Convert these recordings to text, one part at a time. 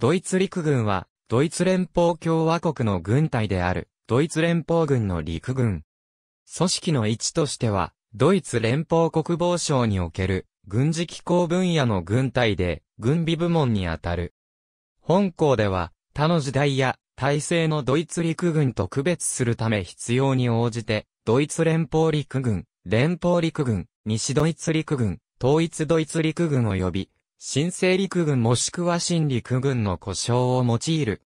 ドイツ陸軍は、ドイツ連邦共和国の軍隊である、ドイツ連邦軍の陸軍。組織の位置としては、ドイツ連邦国防省における、軍事機構分野の軍隊で、軍備部門にあたる。本校では、他の時代や、体制のドイツ陸軍と区別するため必要に応じて、ドイツ連邦陸軍、連邦陸軍、西ドイツ陸軍、統一ドイツ陸軍及び、新生陸軍もしくは新陸軍の故障を用いる。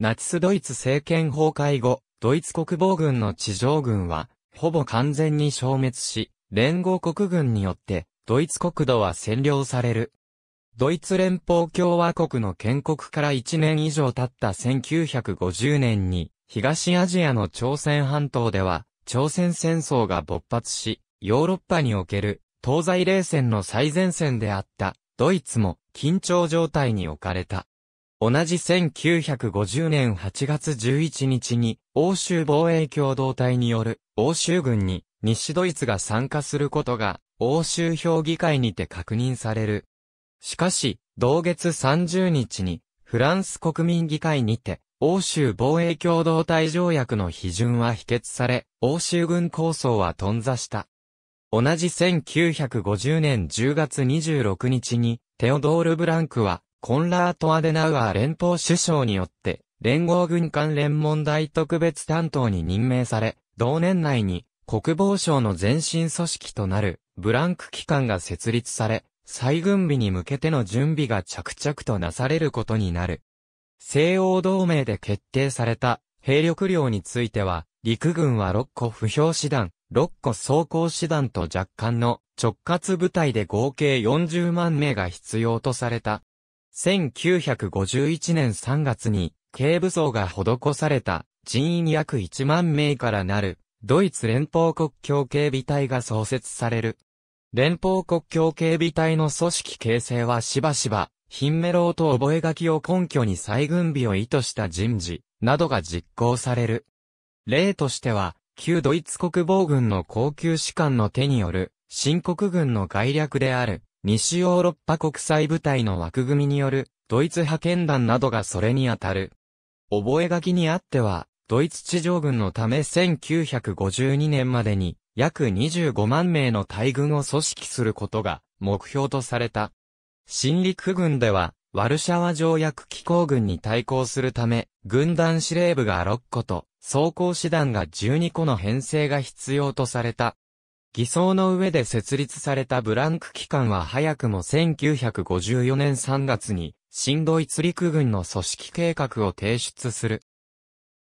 ナチスドイツ政権崩壊後、ドイツ国防軍の地上軍は、ほぼ完全に消滅し、連合国軍によって、ドイツ国土は占領される。ドイツ連邦共和国の建国から1年以上経った1950年に、東アジアの朝鮮半島では、朝鮮戦争が勃発し、ヨーロッパにおける東西冷戦の最前線であったドイツも緊張状態に置かれた。同じ1950年8月11日に欧州防衛共同体による欧州軍に西ドイツが参加することが欧州評議会にて確認される。しかし、同月30日にフランス国民議会にて欧州防衛共同体条約の批准は否決され、欧州軍構想は頓挫した。同じ1950年10月26日に、テオドール・ブランクは、コンラート・アデナウアー連邦首相によって、連合軍関連問題特別担当に任命され、同年内に、国防省の前身組織となる、ブランク機関が設立され、再軍備に向けての準備が着々となされることになる。西欧同盟で決定された兵力量については、陸軍は6個不評師団、6個走行師団と若干の直轄部隊で合計40万名が必要とされた。1951年3月に、軽武装が施された人員約1万名からなる、ドイツ連邦国境警備隊が創設される。連邦国境警備隊の組織形成はしばしば、ヒンメローと覚書を根拠に再軍備を意図した人事などが実行される。例としては、旧ドイツ国防軍の高級士官の手による、新国軍の概略である、西ヨーロッパ国際部隊の枠組みによる、ドイツ派遣団などがそれにあたる。覚書にあっては、ドイツ地上軍のため1952年までに、約25万名の大軍を組織することが目標とされた。新陸軍では、ワルシャワ条約機構軍に対抗するため、軍団司令部が6個と、走行手段が12個の編成が必要とされた。偽装の上で設立されたブランク機関は早くも1954年3月に、新ドイツ陸軍の組織計画を提出する。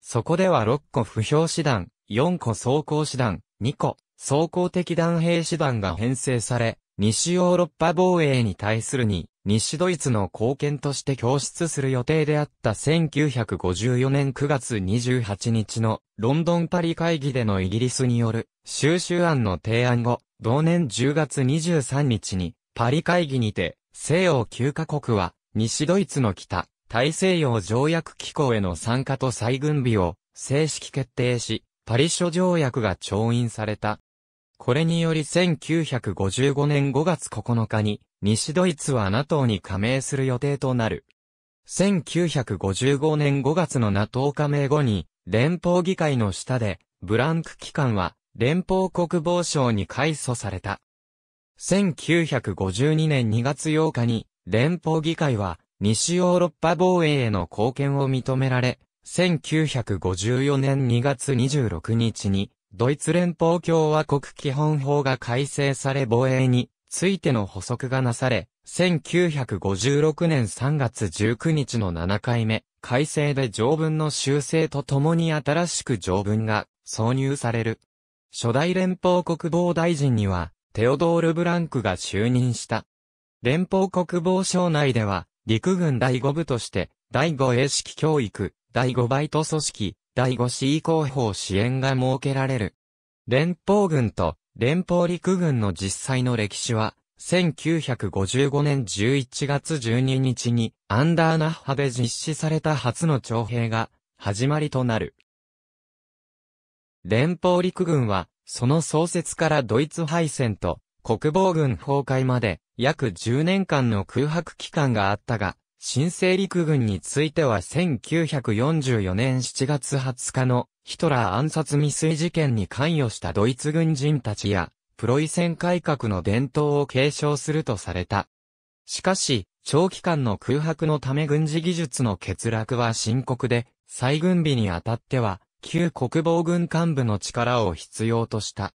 そこでは6個不評師団、4個装甲師団、2個装甲的弾兵師団が編成され、西ヨーロッパ防衛に対するに、西ドイツの貢献として供出する予定であった1954年9月28日のロンドンパリ会議でのイギリスによる収集案の提案後、同年10月23日にパリ会議にて西欧9カ国は西ドイツの北大西洋条約機構への参加と再軍備を正式決定し、パリ諸条約が調印された。これにより1955年5月9日に、西ドイツは NATO に加盟する予定となる。1955年5月の NATO 加盟後に、連邦議会の下で、ブランク機関は、連邦国防省に改組された。1952年2月8日に、連邦議会は、西ヨーロッパ防衛への貢献を認められ、1954年2月26日に、ドイツ連邦共和国基本法が改正され防衛についての補足がなされ、1956年3月19日の7回目、改正で条文の修正とともに新しく条文が挿入される。初代連邦国防大臣には、テオドール・ブランクが就任した。連邦国防省内では、陸軍第5部として、第5英式教育、第5バイト組織、第5 C 広法支援が設けられる。連邦軍と連邦陸軍の実際の歴史は、1955年11月12日に、アンダーナッハで実施された初の徴兵が、始まりとなる。連邦陸軍は、その創設からドイツ敗戦と、国防軍崩壊まで、約10年間の空白期間があったが、新生陸軍については1944年7月20日のヒトラー暗殺未遂事件に関与したドイツ軍人たちや、プロイセン改革の伝統を継承するとされた。しかし、長期間の空白のため軍事技術の欠落は深刻で、再軍備にあたっては、旧国防軍幹部の力を必要とした。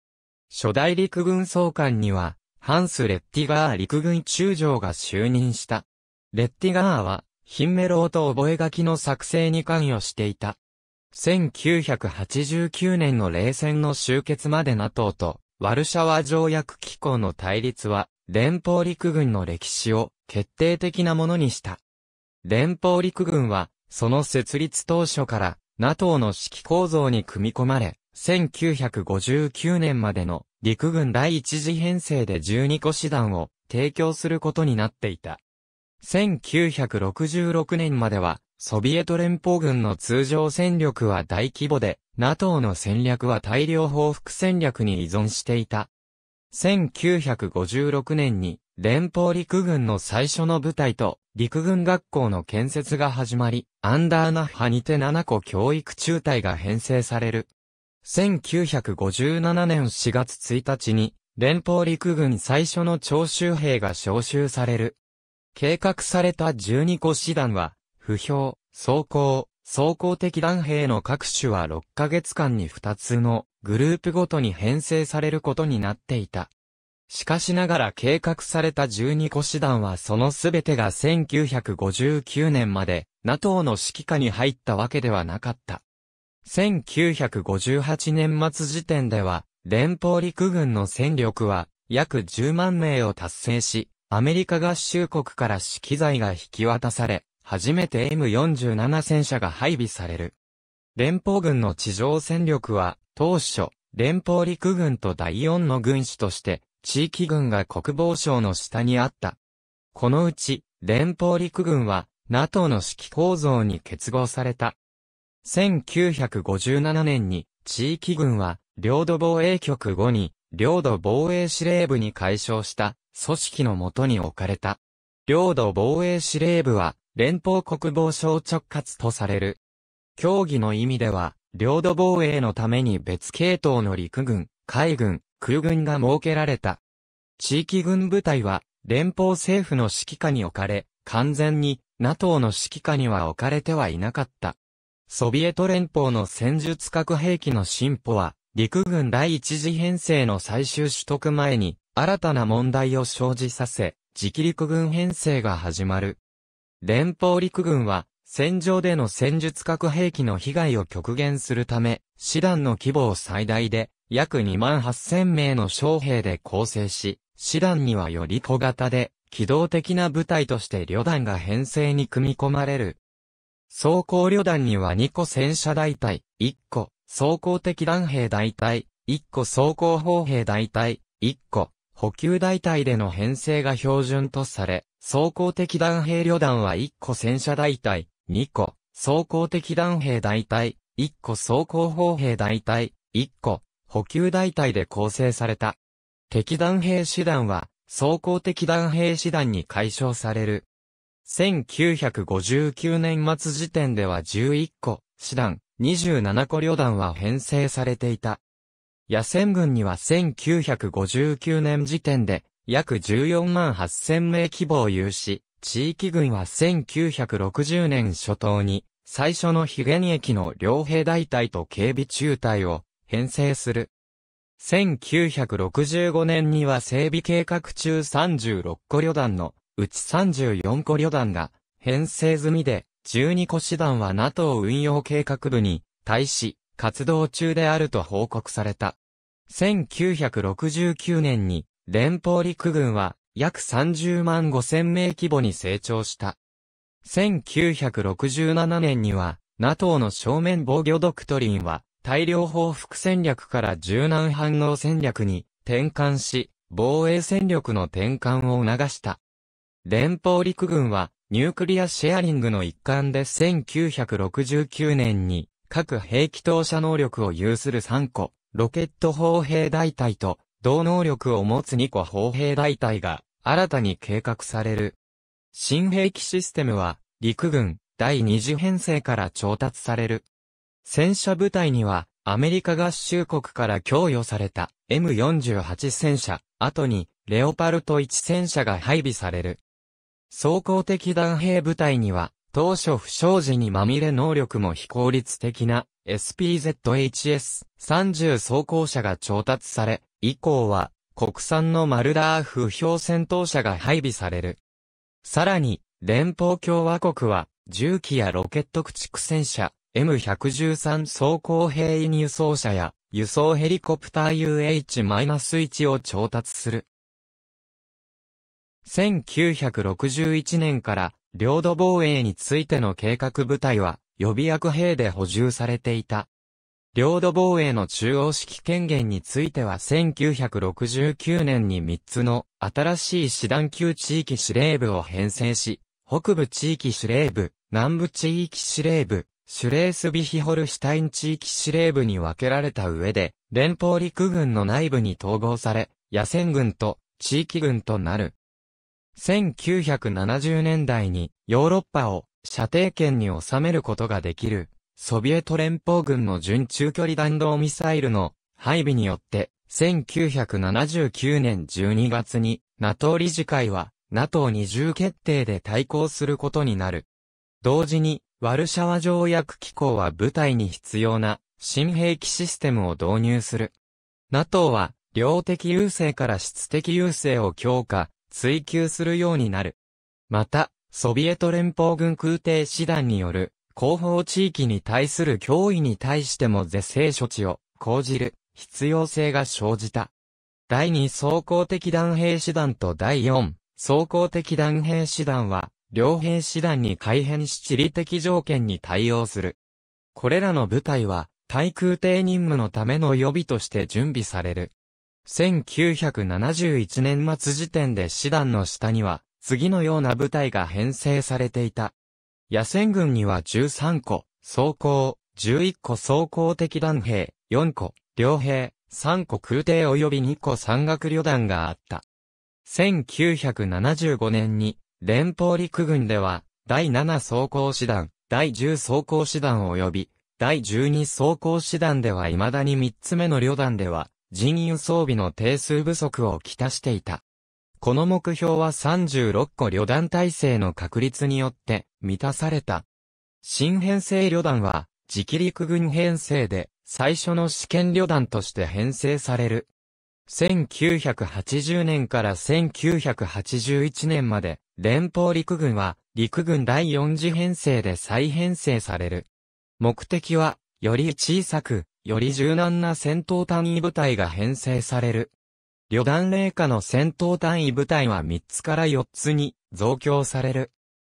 初代陸軍総監には、ハンス・レッティガー陸軍中将が就任した。レッティガーは、ヒンメローと覚書の作成に関与していた。1989年の冷戦の終結まで NATO とワルシャワ条約機構の対立は、連邦陸軍の歴史を決定的なものにした。連邦陸軍は、その設立当初から、NATO の指揮構造に組み込まれ、1959年までの陸軍第一次編成で12個師団を提供することになっていた。1966年までは、ソビエト連邦軍の通常戦力は大規模で、NATO の戦略は大量報復戦略に依存していた。1956年に、連邦陸軍の最初の部隊と、陸軍学校の建設が始まり、アンダーナッハにて7個教育中隊が編成される。1957年4月1日に、連邦陸軍最初の徴集兵が召集される。計画された12個師団は、不評、走行、走行的弾兵の各種は6ヶ月間に2つのグループごとに編成されることになっていた。しかしながら計画された12個師団はその全てが1959年まで NATO の指揮下に入ったわけではなかった。1958年末時点では連邦陸軍の戦力は約10万名を達成し、アメリカ合衆国から指揮材が引き渡され、初めて M47 戦車が配備される。連邦軍の地上戦力は、当初、連邦陸軍と第4の軍種として、地域軍が国防省の下にあった。このうち、連邦陸軍は、NATO の指揮構造に結合された。1957年に、地域軍は、領土防衛局後に、領土防衛司令部に解消した組織のもとに置かれた。領土防衛司令部は連邦国防省直轄とされる。協議の意味では、領土防衛のために別系統の陸軍、海軍、空軍が設けられた。地域軍部隊は連邦政府の指揮下に置かれ、完全に NATO の指揮下には置かれてはいなかった。ソビエト連邦の戦術核兵器の進歩は、陸軍第一次編成の最終取得前に、新たな問題を生じさせ、直陸軍編成が始まる。連邦陸軍は、戦場での戦術核兵器の被害を極限するため、師団の規模を最大で、約2万8000名の将兵で構成し、師団にはより小型で、機動的な部隊として旅団が編成に組み込まれる。装甲旅団には2個戦車大隊、1個、装甲的弾兵大隊、1個装甲砲兵大隊、1個補給大隊での編成が標準とされ、装甲的弾兵旅団は1個戦車大隊、2個装甲的弾兵大隊、1個装甲砲兵大隊、1個補給大隊で構成された。敵弾兵師団は、装甲的弾兵師団に解消される。1959年末時点では11個、師団、27個旅団は編成されていた。野戦軍には1959年時点で約14万8000名規模を有し、地域軍は1960年初頭に最初のヒ現役駅の両兵大隊と警備中隊を編成する。1965年には整備計画中36個旅団のうち34個旅団が編成済みで12個師団は NATO 運用計画部に対し活動中であると報告された。1969年に連邦陸軍は約30万5千名規模に成長した。1967年には NATO の正面防御ドクトリンは大量報復戦略から柔軟反応戦略に転換し、防衛戦力の転換を促した。連邦陸軍はニュークリアシェアリングの一環で1969年に各兵器投射能力を有する3個、ロケット砲兵大隊と同能力を持つ2個砲兵大隊が新たに計画される。新兵器システムは陸軍第二次編成から調達される。戦車部隊にはアメリカ合衆国から供与された M48 戦車、後にレオパルト1戦車が配備される。総合的弾兵部隊には、当初不祥事にまみれ能力も非効率的な SPZHS-30 装甲車が調達され、以降は国産のマルダー不評戦闘車が配備される。さらに、連邦共和国は銃機やロケット駆逐戦車 M113 装甲兵員輸送車や輸送ヘリコプター UH-1 を調達する。1961年から領土防衛についての計画部隊は予備役兵で補充されていた。領土防衛の中央式権限については1969年に3つの新しい師団級地域司令部を編成し、北部地域司令部、南部地域司令部、シュレースビヒホルシュタイン地域司令部に分けられた上で、連邦陸軍の内部に統合され、野戦軍と地域軍となる。1970年代にヨーロッパを射程圏に収めることができるソビエト連邦軍の準中距離弾道ミサイルの配備によって1979年12月に NATO 理事会は NATO 二重決定で対抗することになる。同時にワルシャワ条約機構は部隊に必要な新兵器システムを導入する。NATO は量的優勢から質的優勢を強化、追求するようになる。また、ソビエト連邦軍空挺師団による、後方地域に対する脅威に対しても是正処置を講じる必要性が生じた。第2装甲的弾兵師団と第4装甲的弾兵師団は、両兵師団に改変し地理的条件に対応する。これらの部隊は、対空挺任務のための予備として準備される。1971年末時点で師団の下には、次のような部隊が編成されていた。野戦軍には13個、装甲、11個装甲的団兵、4個、両兵、3個空挺及び2個山岳旅団があった。1975年に、連邦陸軍では、第7装甲師団、第10装甲師団及び、第12装甲師団では未だに3つ目の旅団では、人員装備の定数不足をきたしていた。この目標は36個旅団体制の確立によって満たされた。新編成旅団は直陸軍編成で最初の試験旅団として編成される。1980年から1981年まで連邦陸軍は陸軍第4次編成で再編成される。目的はより小さくより柔軟な戦闘単位部隊が編成される。旅団霊下の戦闘単位部隊は3つから4つに増強される。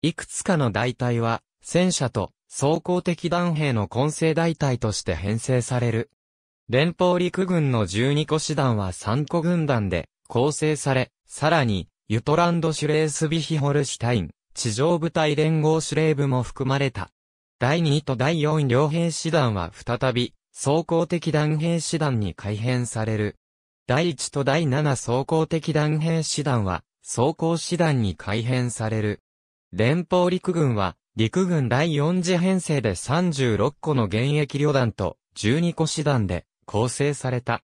いくつかの大隊は、戦車と装甲的弾兵の混成大隊として編成される。連邦陸軍の12個師団は3個軍団で構成され、さらに、ユトランドシュレースビヒホルシュタイン、地上部隊連合司令部も含まれた。第2と第4両兵師団は再び、総合的断片師団に改変される。第1と第7総合的断片師団は、総合師団に改編される。連邦陸軍は、陸軍第4次編成で36個の現役旅団と12個師団で構成された。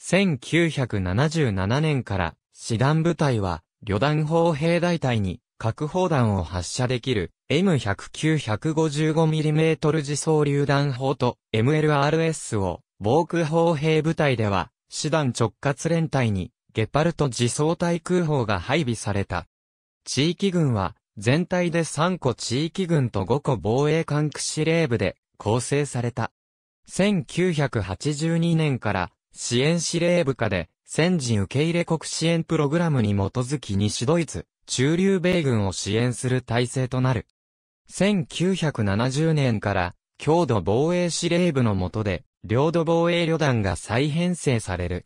1977年から師団部隊は旅団砲兵大隊に核砲弾を発射できる M109-155mm 自走榴弾砲と MLRS を防空砲兵部隊では、師団直轄連隊にゲパルト自走対空砲が配備された。地域軍は全体で3個地域軍と5個防衛管区司令部で構成された。1982年から支援司令部下で戦時受け入れ国支援プログラムに基づき西ドイツ、駐留米軍を支援する体制となる。1970年から、強度防衛司令部の下で、領土防衛旅団が再編成される。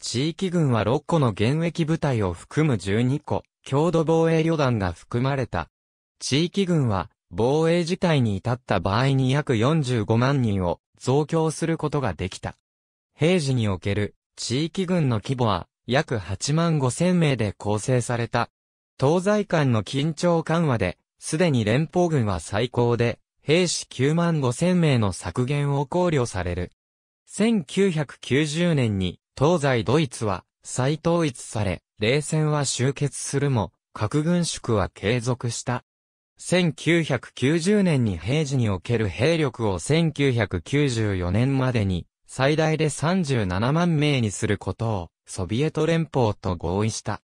地域軍は6個の現役部隊を含む12個、強度防衛旅団が含まれた。地域軍は、防衛事態に至った場合に約45万人を増強することができた。平時における地域軍の規模は約8万5千名で構成された東西間の緊張緩和で、すでに連邦軍は最高で、兵士9万5千名の削減を考慮される。1990年に、東西ドイツは再統一され、冷戦は終結するも、核軍縮は継続した。1990年に平時における兵力を1994年までに最大で37万名にすることをソビエト連邦と合意した。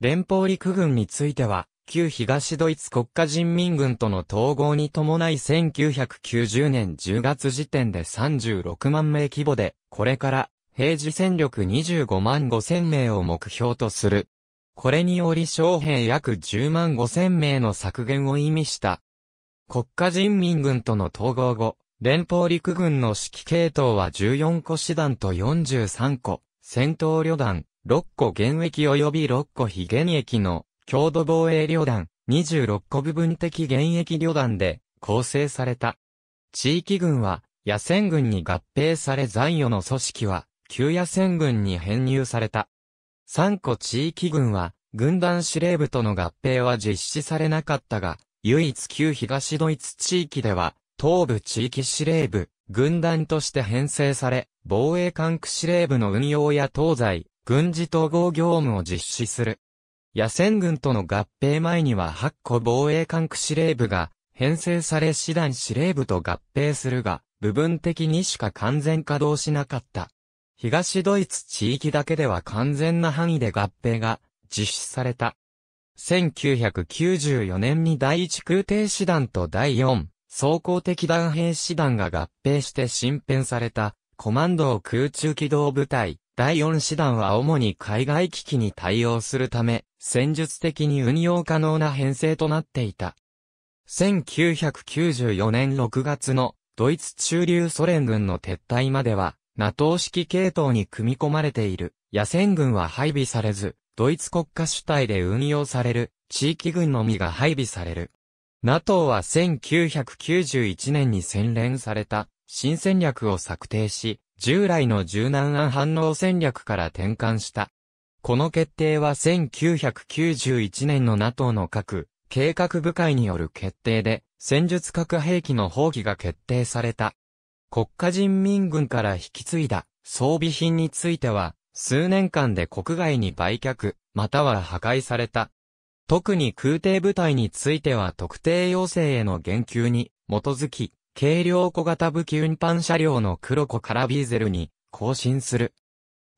連邦陸軍については、旧東ドイツ国家人民軍との統合に伴い1990年10月時点で36万名規模で、これから平時戦力25万5千名を目標とする。これにより将兵約10万5千名の削減を意味した。国家人民軍との統合後、連邦陸軍の指揮系統は14個師団と43個、戦闘旅団、6個現役及び6個非現役の強度防衛旅団、26個部分的現役旅団で構成された。地域軍は野戦軍に合併され残余の組織は旧野戦軍に編入された。3個地域軍は軍団司令部との合併は実施されなかったが、唯一旧東ドイツ地域では東部地域司令部、軍団として編成され、防衛管区司令部の運用や東西、軍事統合業務を実施する。野戦軍との合併前には8個防衛管区司令部が編成され師団司令部と合併するが、部分的にしか完全稼働しなかった。東ドイツ地域だけでは完全な範囲で合併が実施された。1994年に第1空挺師団と第4装甲的弾兵師団が合併して新編されたコマンドを空中機動部隊第4師団は主に海外危機に対応するため、戦術的に運用可能な編成となっていた。1994年6月のドイツ中流ソ連軍の撤退までは、NATO 式系統に組み込まれている野戦軍は配備されず、ドイツ国家主体で運用される地域軍のみが配備される。NATO は1991年に洗練された新戦略を策定し、従来の柔軟案反応戦略から転換した。この決定は1991年の NATO の核計画部会による決定で、戦術核兵器の放棄が決定された。国家人民軍から引き継いだ装備品については、数年間で国外に売却、または破壊された。特に空挺部隊については特定要請への言及に基づき、軽量小型武器運搬車両の黒子からビーゼルに更新する。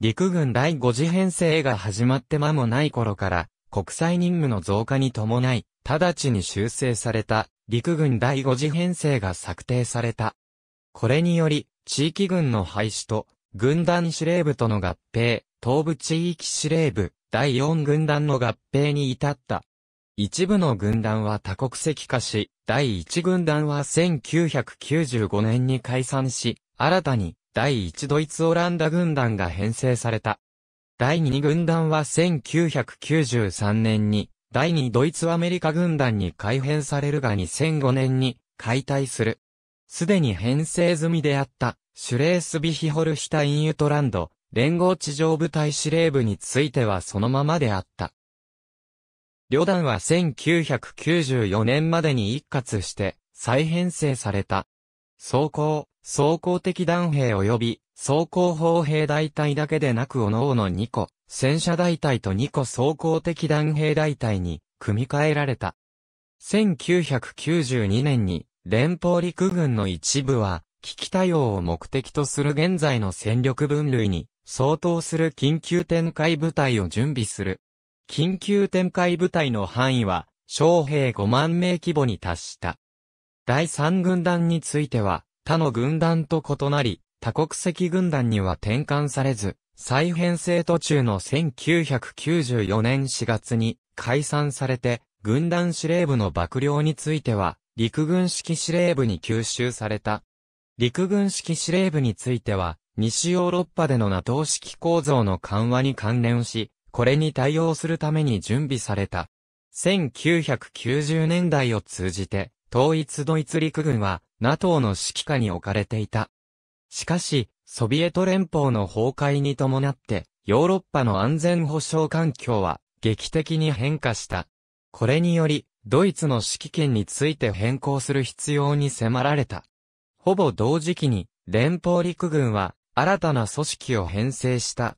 陸軍第5次編成が始まって間もない頃から、国際任務の増加に伴い、直ちに修正された陸軍第5次編成が策定された。これにより、地域軍の廃止と、軍団司令部との合併、東部地域司令部、第4軍団の合併に至った。一部の軍団は多国籍化し、第一軍団は1995年に解散し、新たに第一ドイツオランダ軍団が編成された。第二軍団は1993年に、第二ドイツアメリカ軍団に改編されるが2005年に解体する。すでに編成済みであった、シュレースビヒホルヒタインユトランド、連合地上部隊司令部についてはそのままであった。旅団は1994年までに一括して再編成された。装甲、装甲的弾兵及び装甲砲兵大隊だけでなく各々2個、戦車大隊と2個装甲的弾兵大隊に組み替えられた。1992年に連邦陸軍の一部は危機対応を目的とする現在の戦力分類に相当する緊急展開部隊を準備する緊急展開部隊の範囲は、将兵5万名規模に達した。第3軍団については、他の軍団と異なり、多国籍軍団には転換されず、再編成途中の1994年4月に解散されて、軍団司令部の幕僚については、陸軍式司令部に吸収された。陸軍式司令部については、西ヨーロッパでの NATO 式構造の緩和に関連し、これに対応するために準備された。1990年代を通じて、統一ドイツ陸軍は NATO の指揮下に置かれていた。しかし、ソビエト連邦の崩壊に伴って、ヨーロッパの安全保障環境は劇的に変化した。これにより、ドイツの指揮権について変更する必要に迫られた。ほぼ同時期に、連邦陸軍は新たな組織を編成した。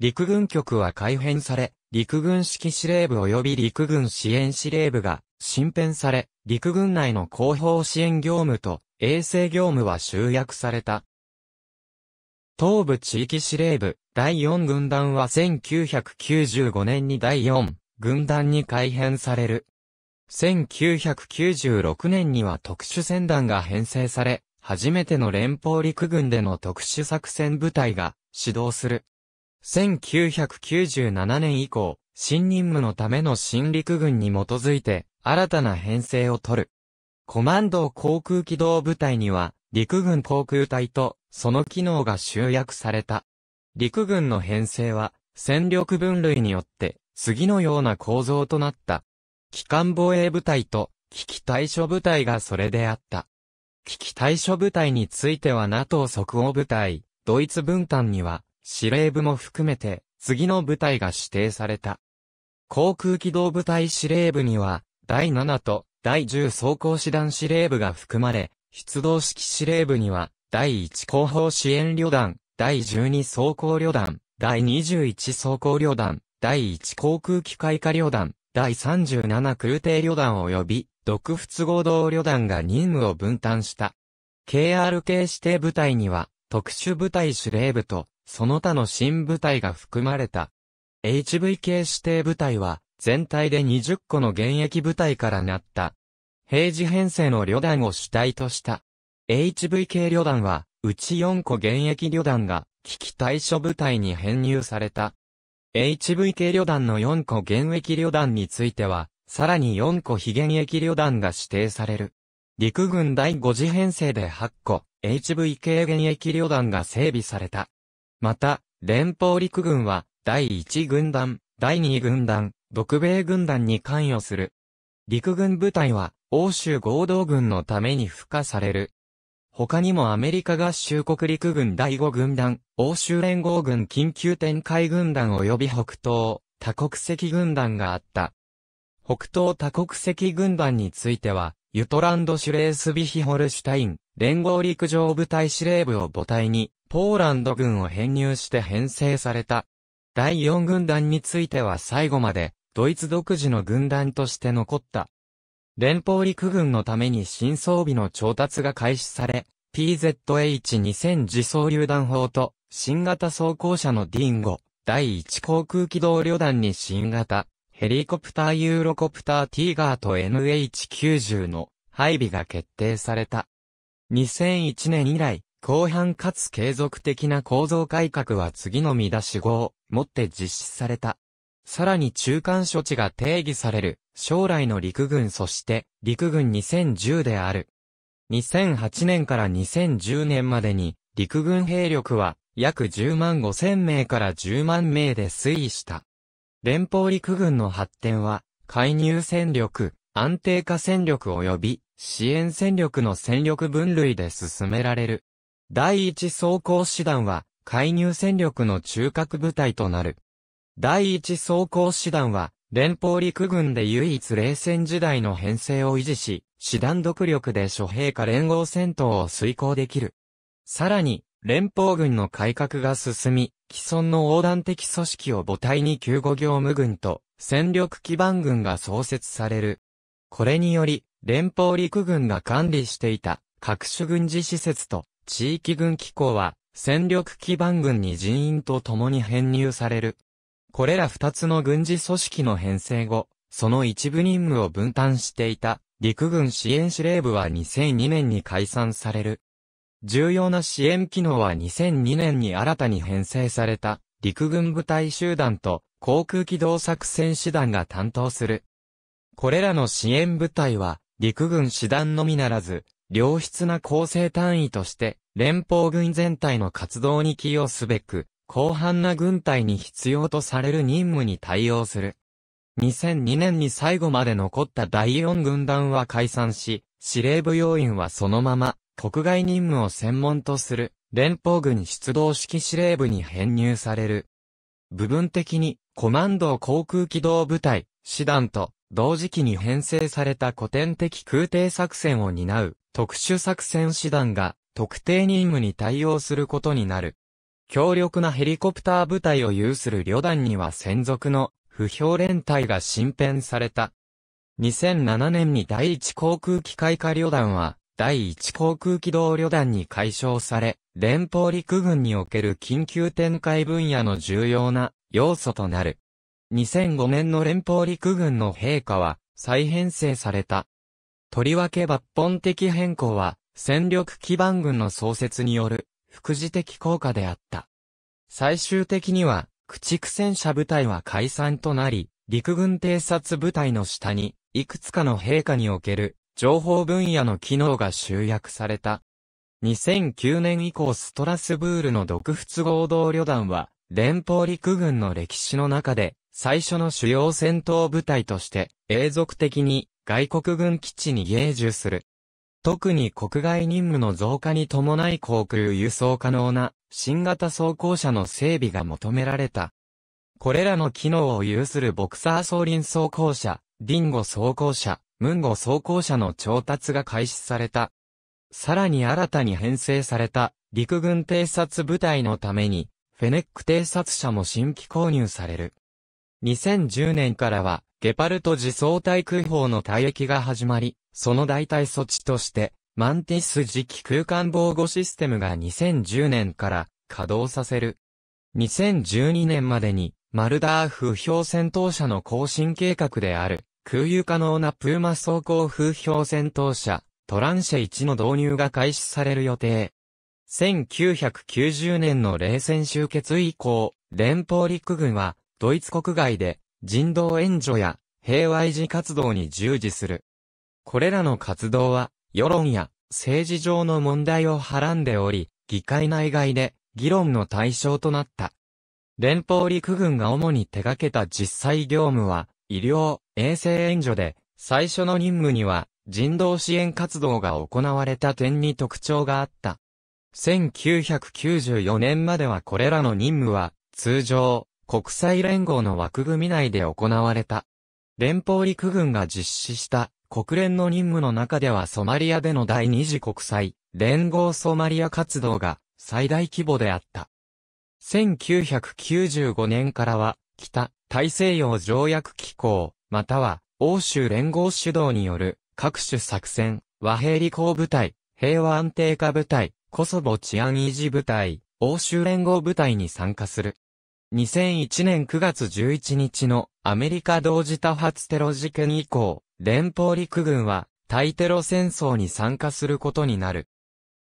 陸軍局は改編され、陸軍指揮司令部及び陸軍支援司令部が新編され、陸軍内の広報支援業務と衛生業務は集約された。東部地域司令部第4軍団は1995年に第4軍団に改編される。1996年には特殊戦団が編成され、初めての連邦陸軍での特殊作戦部隊が始動する。1997年以降、新任務のための新陸軍に基づいて、新たな編成を取る。コマンド航空機動部隊には、陸軍航空隊と、その機能が集約された。陸軍の編成は、戦力分類によって、次のような構造となった。機関防衛部隊と、危機対処部隊がそれであった。危機対処部隊については NATO 即応部隊、ドイツ分担には、司令部も含めて、次の部隊が指定された。航空機動部隊司令部には、第7と第10装甲師団司令部が含まれ、出動式司令部には、第1後方支援旅団、第12装甲旅団、第21装甲旅団、第1航空機械化旅団、第37空挺旅団及び、独仏合同旅団が任務を分担した。KRK 指定部隊には、特殊部隊司令部と、その他の新部隊が含まれた。HVK 指定部隊は、全体で20個の現役部隊からなった。平時編成の旅団を主体とした。HVK 旅団は、うち4個現役旅団が、危機対処部隊に編入された。HVK 旅団の4個現役旅団については、さらに4個非現役旅団が指定される。陸軍第5次編成で8個、HVK 現役旅団が整備された。また、連邦陸軍は、第1軍団、第2軍団、独米軍団に関与する。陸軍部隊は、欧州合同軍のために付加される。他にもアメリカ合衆国陸軍第5軍団、欧州連合軍緊急展開軍団及び北東、多国籍軍団があった。北東多国籍軍団については、ユトランドシュレースビヒホルシュタイン、連合陸上部隊司令部を母体に、ポーランド軍を編入して編成された。第4軍団については最後まで、ドイツ独自の軍団として残った。連邦陸軍のために新装備の調達が開始され、PZH2000 自走榴弾砲と新型装甲車のディンゴ、第1航空機動旅団に新型、ヘリコプターユーロコプターティーガーと NH90 の配備が決定された。2001年以来、広範かつ継続的な構造改革は次の見出し語をもって実施された。さらに中間処置が定義される将来の陸軍そして陸軍2010である。2008年から2010年までに陸軍兵力は約10万5千名から10万名で推移した。連邦陸軍の発展は介入戦力、安定化戦力及び支援戦力の戦力分類で進められる。第一装甲師団は、介入戦力の中核部隊となる。第一装甲師団は、連邦陸軍で唯一冷戦時代の編成を維持し、師団独力で諸兵科連合戦闘を遂行できる。さらに、連邦軍の改革が進み、既存の横断的組織を母体に救護業務軍と戦力基盤軍が創設される。これにより、連邦陸軍が管理していた各種軍事施設と地域軍機構は、戦力基盤軍に人員と共に編入される。これら二つの軍事組織の編成後、その一部任務を分担していた、陸軍支援司令部は2002年に解散される。重要な支援機能は2002年に新たに編成された、陸軍部隊集団と航空機動作戦士団が担当する。これらの支援部隊は、陸軍師団のみならず、良質な構成単位として、連邦軍全体の活動に寄与すべく、広範な軍隊に必要とされる任務に対応する。2002年に最後まで残った第4軍団は解散し、司令部要員はそのまま、国外任務を専門とする、連邦軍出動式司令部に編入される。部分的に、コマンド航空機動部隊、師団と、同時期に編成された古典的空挺作戦を担う、特殊作戦師団が特定任務に対応することになる。強力なヘリコプター部隊を有する旅団には専属の不評連隊が新編された。2007年に第一航空機械化旅団は第一航空機動旅団に解消され、連邦陸軍における緊急展開分野の重要な要素となる。2005年の連邦陸軍の陛下は再編成されたとりわけ抜本的変更は、戦力基盤軍の創設による、副次的効果であった。最終的には、駆逐戦車部隊は解散となり、陸軍偵察部隊の下に、いくつかの陛下における、情報分野の機能が集約された。2009年以降ストラスブールの独仏合同旅団は、連邦陸軍の歴史の中で、最初の主要戦闘部隊として、永続的に外国軍基地に迎受する。特に国外任務の増加に伴い航空輸送可能な新型装甲車の整備が求められた。これらの機能を有するボクサー装輪装甲車、ディンゴ装甲車、ムンゴ装甲車の調達が開始された。さらに新たに編成された陸軍偵察部隊のために、フェネック偵察車も新規購入される。2010年からは、ゲパルト自走対空砲の退役が始まり、その代替措置として、マンティス次期空間防護システムが2010年から稼働させる。2012年までに、マルダー風評戦闘車の更新計画である、空輸可能なプーマ走行風評戦闘車、トランシェ1の導入が開始される予定。1990年の冷戦終結以降、連邦陸軍はドイツ国外で人道援助や平和維持活動に従事する。これらの活動は、世論や政治上の問題をはらんでおり、議会内外で議論の対象となった。連邦陸軍が主に手掛けた実際業務は、医療、衛生援助で、最初の任務には、人道支援活動が行われた点に特徴があった。1994年まではこれらの任務は、通常、国際連合の枠組み内で行われた。連邦陸軍が実施した国連の任務の中ではソマリアでの第二次国際連合ソマリア活動が最大規模であった。1995年からは北大西洋条約機構または欧州連合主導による各種作戦和平履行部隊平和安定化部隊コソボ治安維持部隊欧州連合部隊に参加する。2001年9月11日のアメリカ同時多発テロ事件以降、連邦陸軍は対テロ戦争に参加することになる。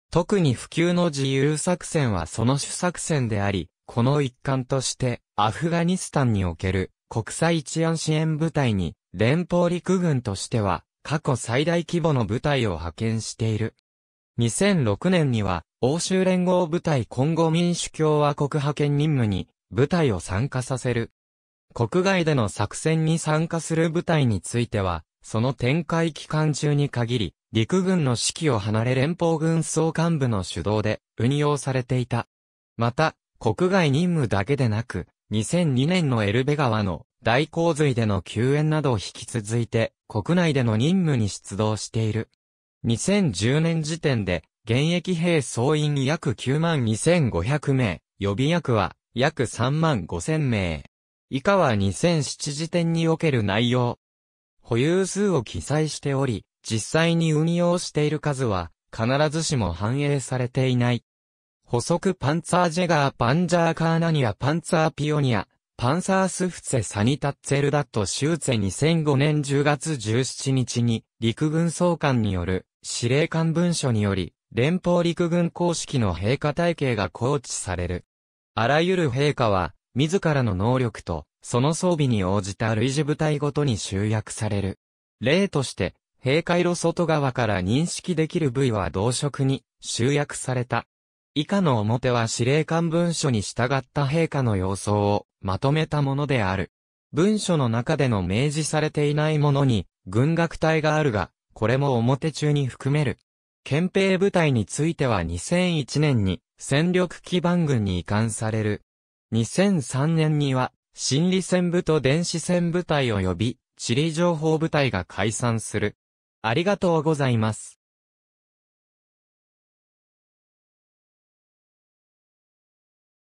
特に普及の自由作戦はその主作戦であり、この一環としてアフガニスタンにおける国際治安支援部隊に連邦陸軍としては過去最大規模の部隊を派遣している。2006年には、欧州連合部隊今後民主共和国派遣任務に部隊を参加させる。国外での作戦に参加する部隊については、その展開期間中に限り、陸軍の指揮を離れ連邦軍総幹部の主導で運用されていた。また、国外任務だけでなく、2002年のエルベ川の大洪水での救援などを引き続いて、国内での任務に出動している。2010年時点で、現役兵総員約9万2500名、予備役は約3万5千名。以下は2007時点における内容。保有数を記載しており、実際に運用している数は、必ずしも反映されていない。補足パンツァージェガーパンジャーカーナニアパンツァーピオニア、パンサースフツェサニタッツェルダットシューツェ2005年10月17日に陸軍総監による司令官文書により連邦陸軍公式の陛下体系が構築される。あらゆる陛下は、自らの能力と、その装備に応じた類似部隊ごとに集約される。例として、閉会路外側から認識できる部位は同色に集約された。以下の表は司令官文書に従った陛下の様相をまとめたものである。文書の中での明示されていないものに軍楽隊があるが、これも表中に含める。憲兵部隊については2001年に戦力基盤軍に移管される。2003年には、心理戦部と電子戦部隊及び、地理情報部隊が解散する。ありがとうございます。